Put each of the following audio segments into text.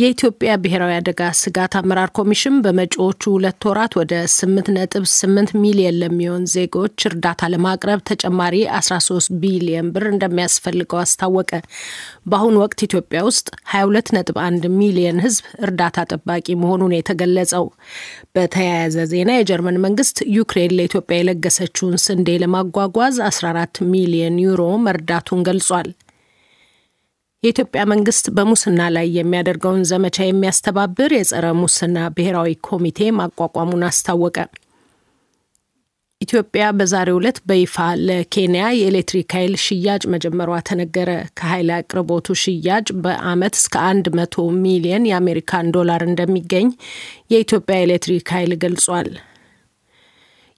የኢትዮጵያ ብሔራዊ አደጋ ስጋት አመራር ኮሚሽን በመጪዎቹ ሁለት ወራት ወደ 8.8 ሚሊየን ለሚሆን ዜጎች እርዳታ ለማቅረብ ተጨማሪ 13 ቢሊየን ብር እንደሚያስፈልገው አስታወቀ። በአሁኑ ወቅት ኢትዮጵያ ውስጥ 22.1 ሚሊየን ሕዝብ እርዳታ ጠባቂ መሆኑን የተገለጸው። በተያያዘ ዜና የጀርመን መንግስት ዩክሬን ለኢትዮጵያ የለገሰችውን ስንዴ ለማጓጓዝ 14 ሚሊየን ዩሮ መርዳቱን ገልጿል። የኢትዮጵያ መንግስት በሙስና ላይ የሚያደርገውን ዘመቻ የሚያስተባብር የጸረ ሙስና ብሔራዊ ኮሚቴ ማቋቋሙን አስታወቀ። ኢትዮጵያ በዛሬው ዕለት በይፋ ለኬንያ የኤሌክትሪክ ኃይል ሽያጭ መጀመሯ ተነገረ። ከኃይል አቅርቦቱ ሽያጭ በዓመት እስከ 100 ሚሊየን የአሜሪካን ዶላር እንደሚገኝ የኢትዮጵያ ኤሌክትሪክ ኃይል ገልጿል።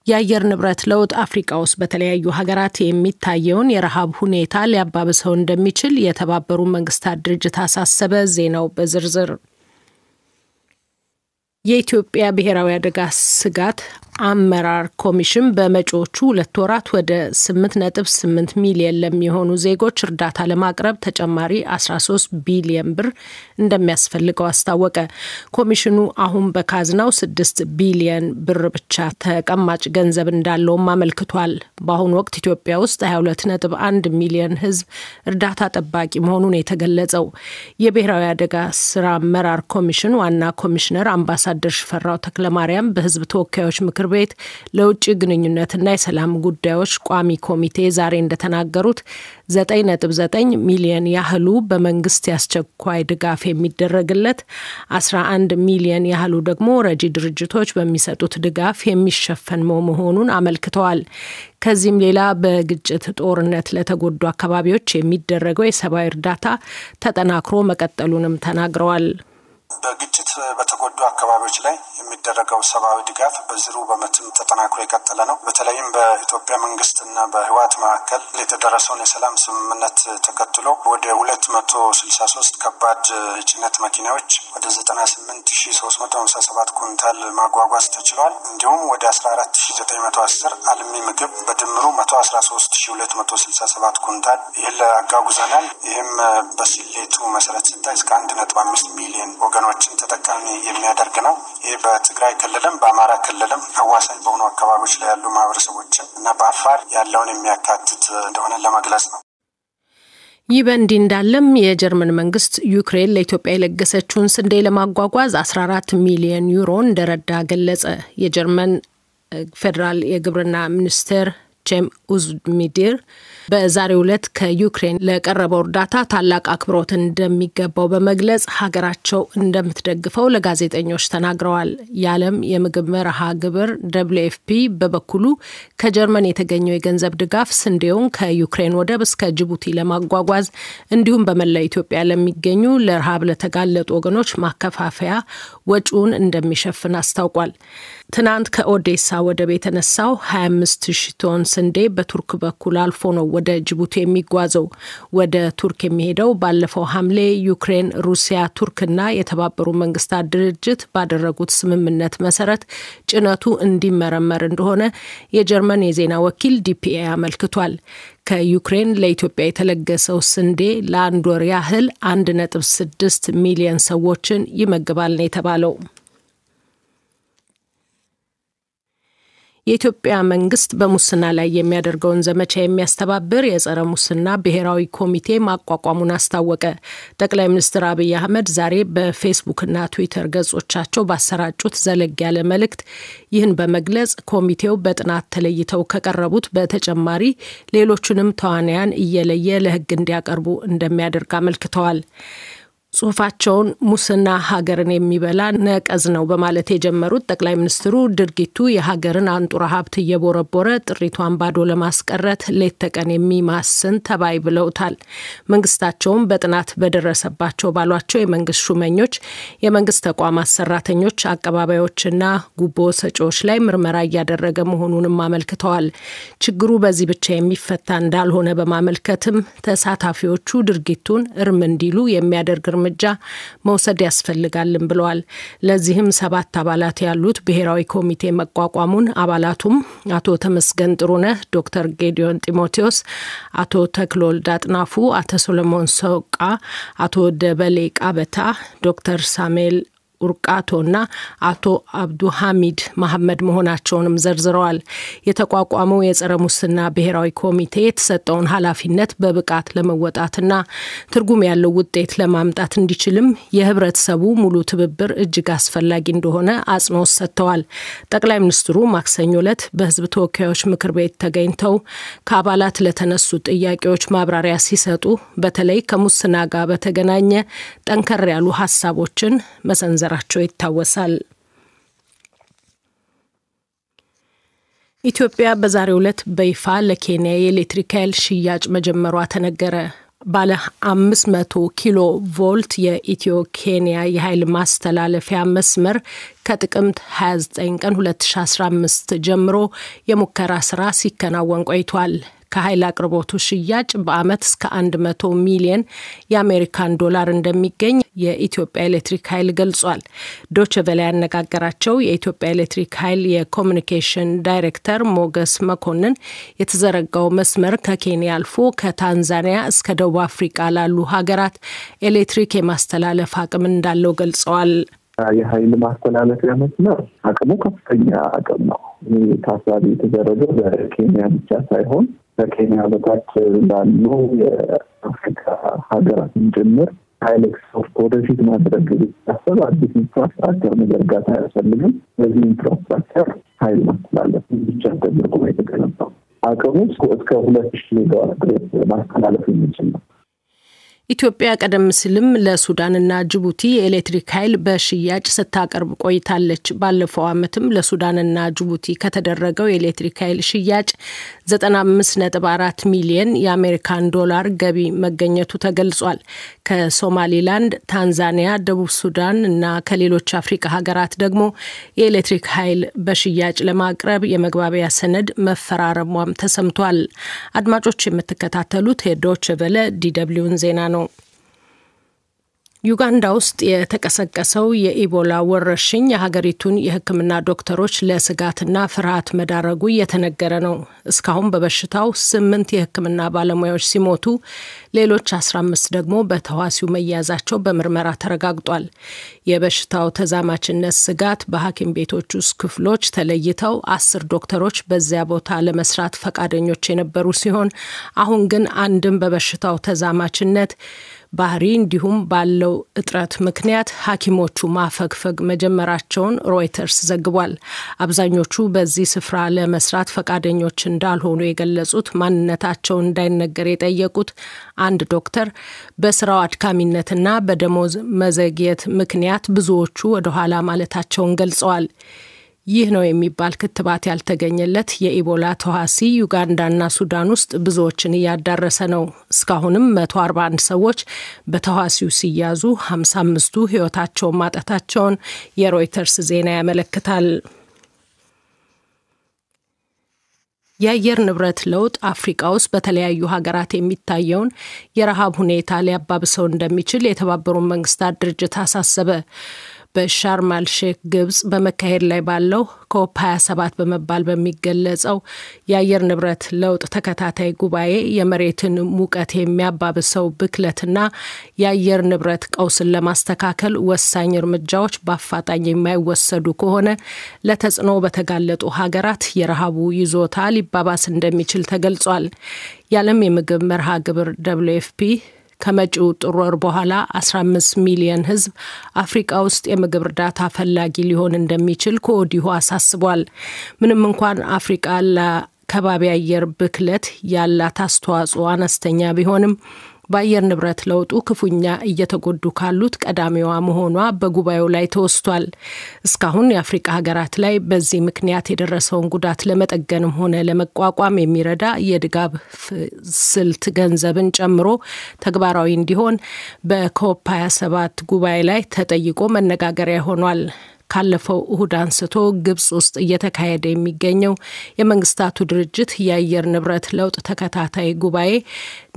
የአየር ንብረት ለውጥ አፍሪቃ ውስጥ በተለያዩ ሀገራት የሚታየውን የረሃብ ሁኔታ ሊያባብሰው እንደሚችል የተባበሩ መንግስታት ድርጅት አሳሰበ። ዜናው በዝርዝር የኢትዮጵያ ብሔራዊ አደጋ ስጋት አመራር ኮሚሽን በመጪዎቹ ሁለት ወራት ወደ 8.8 ሚሊየን ለሚሆኑ ዜጎች እርዳታ ለማቅረብ ተጨማሪ 13 ቢሊየን ብር እንደሚያስፈልገው አስታወቀ። ኮሚሽኑ አሁን በካዝናው 6 ቢሊየን ብር ብቻ ተቀማጭ ገንዘብ እንዳለውም አመልክቷል። በአሁኑ ወቅት ኢትዮጵያ ውስጥ 22.1 ሚሊየን ሕዝብ እርዳታ ጠባቂ መሆኑን የተገለጸው የብሔራዊ አደጋ ስራ አመራር ኮሚሽን ዋና ኮሚሽነር አምባሳደር ሽፈራው ተክለማርያም በሕዝብ ተወካዮች ምክር ቤት ለውጭ ግንኙነትና የሰላም ጉዳዮች ቋሚ ኮሚቴ ዛሬ እንደተናገሩት 9.9 ሚሊየን ያህሉ በመንግስት የአስቸኳይ ድጋፍ የሚደረግለት፣ 11 ሚሊየን ያህሉ ደግሞ ረጂ ድርጅቶች በሚሰጡት ድጋፍ የሚሸፈን መሆኑን አመልክተዋል። ከዚህም ሌላ በግጭት ጦርነት ለተጎዱ አካባቢዎች የሚደረገው የሰብአዊ እርዳታ ተጠናክሮ መቀጠሉንም ተናግረዋል። ግጭት በተጎዱ አካባቢዎች ላይ የሚደረገው ሰብአዊ ድጋፍ በዝሩ በመትም ተጠናክሮ የቀጠለ ነው። በተለይም በኢትዮጵያ መንግስትና በህወሓት መካከል የተደረሰውን የሰላም ስምምነት ተከትሎ ወደ ሁለት መቶ ስልሳ ሶስት ከባድ ጭነት መኪናዎች ወደ ዘጠና ስምንት ሺ ሶስት መቶ ሀምሳ ሰባት ኩንታል ማጓጓዝ ተችሏል። እንዲሁም ወደ አስራ አራት ሺ ዘጠኝ መቶ አስር አልሚ ምግብ በድምሩ መቶ አስራ ሶስት ሺ ሁለት መቶ ስልሳ ሰባት ኩንታል ይህን አጋጉዘናል። ይህም በስሌቱ መሰረት ስታይ እስከ አንድ ነጥብ አምስት ሚሊዮን ወገኖችን ተጠ ተጠቃሚ የሚያደርግ ነው። ይህ በትግራይ ክልልም በአማራ ክልልም አዋሳኝ በሆኑ አካባቢዎች ላይ ያሉ ማህበረሰቦችን እና በአፋር ያለውን የሚያካትት እንደሆነ ለመግለጽ ነው። ይህ በእንዲህ እንዳለም የጀርመን መንግስት ዩክሬን ለኢትዮጵያ የለገሰችውን ስንዴ ለማጓጓዝ 14 ሚሊዮን ዩሮ እንደረዳ ገለጸ። የጀርመን ፌዴራል የግብርና ሚኒስቴር ቼም ኡዝሚዲር በዛሬው ዕለት ከዩክሬን ለቀረበው እርዳታ ታላቅ አክብሮት እንደሚገባው በመግለጽ ሀገራቸው እንደምትደግፈው ለጋዜጠኞች ተናግረዋል። የዓለም የምግብ መርሃ ግብር ደብሊው ኤፍ በበኩሉ ከጀርመን የተገኘው የገንዘብ ድጋፍ ስንዴውን ከዩክሬን ወደብ እስከ ጅቡቲ ለማጓጓዝ እንዲሁም በመላ ኢትዮጵያ ለሚገኙ ለረሃብ ለተጋለጡ ወገኖች ማከፋፈያ ወጪውን እንደሚሸፍን አስታውቋል። ትናንት ከኦዴሳ ወደብ የተነሳው 25 ሺ ቶን ስንዴ በቱርክ በኩል አልፎ ነው ወደ ጅቡቲ የሚጓዘው። ወደ ቱርክ የሚሄደው ባለፈው ሐምሌ ዩክሬን፣ ሩሲያ፣ ቱርክና የተባበሩ መንግስታት ድርጅት ባደረጉት ስምምነት መሰረት ጭነቱ እንዲመረመር እንደሆነ የጀርመን የዜና ወኪል ዲፒኤ አመልክቷል። ከዩክሬን ለኢትዮጵያ የተለገሰው ስንዴ ለአንድ ወር ያህል 1.6 ሚሊዮን ሰዎችን ይመግባል ነው የተባለው። የኢትዮጵያ መንግስት በሙስና ላይ የሚያደርገውን ዘመቻ የሚያስተባብር የጸረ ሙስና ብሔራዊ ኮሚቴ ማቋቋሙን አስታወቀ። ጠቅላይ ሚኒስትር አብይ አህመድ ዛሬ በፌስቡክና ትዊተር ገጾቻቸው ባሰራጩት ዘለግ ያለ መልእክት ይህን በመግለጽ ኮሚቴው በጥናት ተለይተው ከቀረቡት በተጨማሪ ሌሎቹንም ተዋንያን እየለየ ለህግ እንዲያቀርቡ እንደሚያደርግ አመልክተዋል። ጽሁፋቸውን ሙስና ሀገርን የሚበላ ነቀዝ ነው በማለት የጀመሩት ጠቅላይ ሚኒስትሩ ድርጊቱ የሀገርን አንጡራ ሀብት እየቦረቦረ ጥሪቷን ባዶ ለማስቀረት ሌት ተቀን የሚማስን ተባይ ብለውታል። መንግስታቸውም በጥናት በደረሰባቸው ባሏቸው የመንግስት ሹመኞች፣ የመንግስት ተቋማት ሰራተኞች፣ አቀባባዮችና ጉቦ ሰጪዎች ላይ ምርመራ እያደረገ መሆኑንም አመልክተዋል። ችግሩ በዚህ ብቻ የሚፈታ እንዳልሆነ በማመልከትም ተሳታፊዎቹ ድርጊቱን እርም እንዲሉ የሚያደርግ እርምጃ መውሰድ ያስፈልጋልን ብለዋል። ለዚህም ሰባት አባላት ያሉት ብሔራዊ ኮሚቴ መቋቋሙን አባላቱም አቶ ተመስገን ጥሩነህ፣ ዶክተር ጌዲዮን ጢሞቴዎስ፣ አቶ ተክሎወልድ አጥናፉ፣ አቶ ሶሎሞን ሶቃ፣ አቶ ደበሌ ቃበታ፣ ዶክተር ሳሙኤል ኡርቃቶና አቶ አብዱ መሐመድ መሆናቸውንም ዘርዝረዋል። የተቋቋመው የጸረ ሙስና ብሔራዊ ኮሚቴ የተሰጠውን ኃላፊነት በብቃት ለመወጣትና ትርጉም ያለው ውጤት ለማምጣት እንዲችልም የህብረተሰቡ ሙሉ ትብብር እጅግ አስፈላጊ እንደሆነ አጽንኦት ሰጥተዋል። ጠቅላይ ሚኒስትሩ ማክሰኞ ዕለት በህዝብ ተወካዮች ምክር ቤት ተገኝተው ከአባላት ለተነሱ ጥያቄዎች ማብራሪያ ሲሰጡ በተለይ ከሙስና ጋር በተገናኘ ጠንከር ያሉ ሀሳቦችን መሰንዘ መናገራቸው ይታወሳል። ኢትዮጵያ በዛሬው ዕለት በይፋ ለኬንያ የኤሌክትሪክ ኃይል ሽያጭ መጀመሯ ተነገረ። ባለ 500 ኪሎ ቮልት የኢትዮ ኬንያ የኃይል ማስተላለፊያ መስመር ከጥቅምት 29 ቀን 2015 ጀምሮ የሙከራ ስራ ሲከናወን ቆይቷል። ከኃይል አቅርቦቱ ሽያጭ በአመት እስከ 100 ሚሊየን የአሜሪካን ዶላር እንደሚገኝ የኢትዮጵያ ኤሌክትሪክ ኃይል ገልጿል። ዶችቨላ ያነጋገራቸው የኢትዮጵያ ኤሌክትሪክ ኃይል የኮሚኒኬሽን ዳይሬክተር ሞገስ መኮንን የተዘረጋው መስመር ከኬንያ አልፎ ከታንዛኒያ እስከ ደቡብ አፍሪቃ ላሉ ሀገራት ኤሌክትሪክ የማስተላለፍ አቅም እንዳለው ገልጸዋል። የኃይል ማስተላለፊያ መስመር አቅሙ ከፍተኛ አቅም ነው። ይህ ታሳቢ የተደረገው በኬንያ ብቻ ሳይሆን በኬንያ በታች ላሉ የአፍሪካ ሀገራት ጭምር ሀይል ኤክስፖርት ወደፊት ማድረግ ሲታሰብ አዲስ ኢንፍራስትራክቸር መዘርጋት አያስፈልግም። በዚህ ኢንፍራስትራክቸር ሀይል ማስተላለፍ ብቻ ተደርጎ የተገነባው አቅሙ እስከ ሁለት ሺ ሜጋዋት ድረስ ማስተላለፍ የሚችል ነው። ኢትዮጵያ ቀደም ሲልም ለሱዳንና ጅቡቲ የኤሌክትሪክ ኃይል በሽያጭ ስታቀርብ ቆይታለች። ባለፈው ዓመትም ለሱዳንና ጅቡቲ ከተደረገው የኤሌክትሪክ ኃይል ሽያጭ 95.4 ሚሊየን የአሜሪካን ዶላር ገቢ መገኘቱ ተገልጿል። ከሶማሊላንድ፣ ታንዛኒያ፣ ደቡብ ሱዳን እና ከሌሎች አፍሪካ ሀገራት ደግሞ የኤሌክትሪክ ኃይል በሽያጭ ለማቅረብ የመግባቢያ ሰነድ መፈራረሟም ተሰምቷል። አድማጮች የምትከታተሉት የዶች ቨለ ዲደብሊውን ዜና ነው። do ዩጋንዳ ውስጥ የተቀሰቀሰው የኢቦላ ወረርሽኝ የሀገሪቱን የሕክምና ዶክተሮች ለስጋትና ፍርሃት መዳረጉ እየተነገረ ነው። እስካሁን በበሽታው ስምንት የሕክምና ባለሙያዎች ሲሞቱ ሌሎች 15 ደግሞ በተዋሲው መያዛቸው በምርመራ ተረጋግጧል። የበሽታው ተዛማችነት ስጋት በሐኪም ቤቶች ውስጥ ክፍሎች ተለይተው አስር ዶክተሮች በዚያ ቦታ ለመስራት ፈቃደኞች የነበሩ ሲሆን አሁን ግን አንድም በበሽታው ተዛማችነት ባህሪ እንዲሁም ባለው እጥረት ምክንያት ሐኪሞቹ ማፈግፈግ መጀመራቸውን ሮይተርስ ዘግቧል። አብዛኞቹ በዚህ ስፍራ ለመስራት ፈቃደኞች እንዳልሆኑ የገለጹት ማንነታቸውን እንዳይነገር የጠየቁት አንድ ዶክተር በስራው አድካሚነትና በደሞዝ መዘግየት ምክንያት ብዙዎቹ ወደኋላ ማለታቸውን ገልጸዋል። ይህ ነው የሚባል ክትባት ያልተገኘለት የኢቦላ ተዋሲ ዩጋንዳና ሱዳን ውስጥ ብዙዎችን እያዳረሰ ነው። እስካሁንም 141 ሰዎች በተዋሲው ሲያዙ 55ቱ ሕይወታቸውን ማጣታቸውን የሮይተርስ ዜና ያመለክታል። የአየር ንብረት ለውጥ አፍሪቃ ውስጥ በተለያዩ ሀገራት የሚታየውን የረሃብ ሁኔታ ሊያባብሰው እንደሚችል የተባበሩት መንግስታት ድርጅት አሳሰበ። በሻርማል ሼክ ግብጽ በመካሄድ ላይ ባለው ኮፕ 27 በመባል በሚገለጸው የአየር ንብረት ለውጥ ተከታታይ ጉባኤ የመሬትን ሙቀት የሚያባብሰው ብክለትና የአየር ንብረት ቀውስን ለማስተካከል ወሳኝ እርምጃዎች በአፋጣኝ የማይወሰዱ ከሆነ ለተጽዕኖ በተጋለጡ ሀገራት የረሃቡ ይዞታ ሊባባስ እንደሚችል ተገልጿል። የዓለም የምግብ መርሃ ግብር ደብሊው ኤፍ ፒ ከመጪው ጥር ወር በኋላ 15 ሚሊየን ህዝብ አፍሪቃ ውስጥ የምግብ እርዳታ ፈላጊ ሊሆን እንደሚችል ከወዲሁ አሳስቧል። ምንም እንኳን አፍሪቃ ለከባቢ አየር ብክለት ያላት አስተዋጽኦ አነስተኛ ቢሆንም በአየር ንብረት ለውጡ ክፉኛ እየተጎዱ ካሉት ቀዳሚዋ መሆኗ በጉባኤው ላይ ተወስቷል። እስካሁን የአፍሪቃ ሀገራት ላይ በዚህ ምክንያት የደረሰውን ጉዳት ለመጠገንም ሆነ ለመቋቋም የሚረዳ የድጋፍ ስልት ገንዘብን ጨምሮ ተግባራዊ እንዲሆን በኮፕ 27 ጉባኤ ላይ ተጠይቆ መነጋገሪያ ሆኗል። ካለፈው እሁድ አንስቶ ግብጽ ውስጥ እየተካሄደ የሚገኘው የመንግስታቱ ድርጅት የአየር ንብረት ለውጥ ተከታታይ ጉባኤ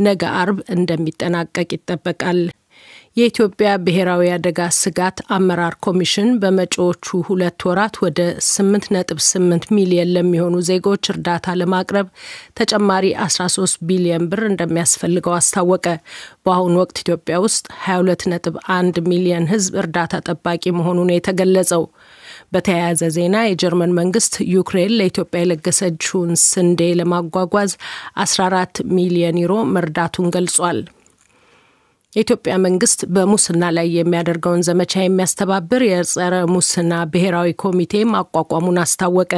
ነገ አርብ እንደሚጠናቀቅ ይጠበቃል። የኢትዮጵያ ብሔራዊ አደጋ ስጋት አመራር ኮሚሽን በመጪዎቹ ሁለት ወራት ወደ 8.8 ሚሊየን ለሚሆኑ ዜጎች እርዳታ ለማቅረብ ተጨማሪ 13 ቢሊየን ብር እንደሚያስፈልገው አስታወቀ። በአሁኑ ወቅት ኢትዮጵያ ውስጥ 22.1 ሚሊየን ሕዝብ እርዳታ ጠባቂ መሆኑ ነው የተገለጸው። በተያያዘ ዜና የጀርመን መንግስት ዩክሬን ለኢትዮጵያ የለገሰችውን ስንዴ ለማጓጓዝ 14 ሚሊየን ዩሮ መርዳቱን ገልጿል። የኢትዮጵያ መንግስት በሙስና ላይ የሚያደርገውን ዘመቻ የሚያስተባብር የጸረ ሙስና ብሔራዊ ኮሚቴ ማቋቋሙን አስታወቀ።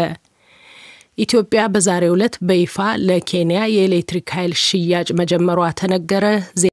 ኢትዮጵያ በዛሬው ዕለት በይፋ ለኬንያ የኤሌክትሪክ ኃይል ሽያጭ መጀመሯ ተነገረ።